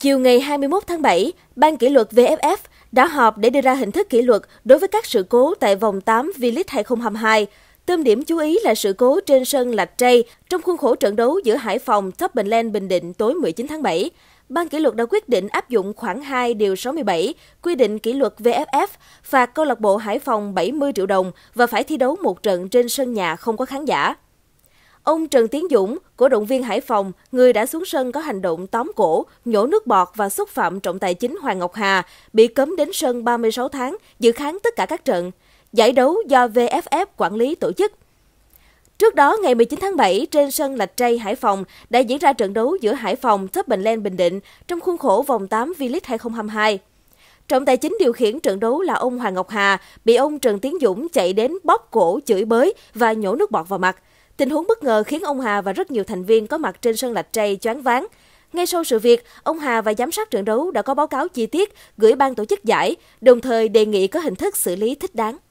Chiều ngày 21 tháng 7, Ban kỷ luật VFF đã họp để đưa ra hình thức kỷ luật đối với các sự cố tại vòng 8 V-League 2022. Tâm điểm chú ý là sự cố trên sân Lạch Trây trong khuôn khổ trận đấu giữa Hải Phòng Top Bình Lên Bình Định tối 19 tháng 7. Ban kỷ luật đã quyết định áp dụng khoảng 2 điều 67 quy định kỷ luật VFF phạt câu lạc bộ Hải Phòng 70 triệu đồng và phải thi đấu một trận trên sân nhà không có khán giả. Ông Trần Tiến Dũng, cổ động viên Hải Phòng, người đã xuống sân có hành động tóm cổ, nhổ nước bọt và xúc phạm trọng tài chính Hoàng Ngọc Hà, bị cấm đến sân 36 tháng, dự kháng tất cả các trận. Giải đấu do VFF quản lý tổ chức. Trước đó, ngày 19 tháng 7, trên sân Lạch Tray, Hải Phòng, đã diễn ra trận đấu giữa Hải Phòng Thấp Bình Len Bình Định trong khuôn khổ vòng 8 V-League 2022. Trọng tài chính điều khiển trận đấu là ông Hoàng Ngọc Hà, bị ông Trần Tiến Dũng chạy đến bóp cổ, chửi bới và nhổ nước bọt vào mặt. Tình huống bất ngờ khiến ông Hà và rất nhiều thành viên có mặt trên sân lạch trây choáng váng. Ngay sau sự việc, ông Hà và giám sát trận đấu đã có báo cáo chi tiết gửi ban tổ chức giải, đồng thời đề nghị có hình thức xử lý thích đáng.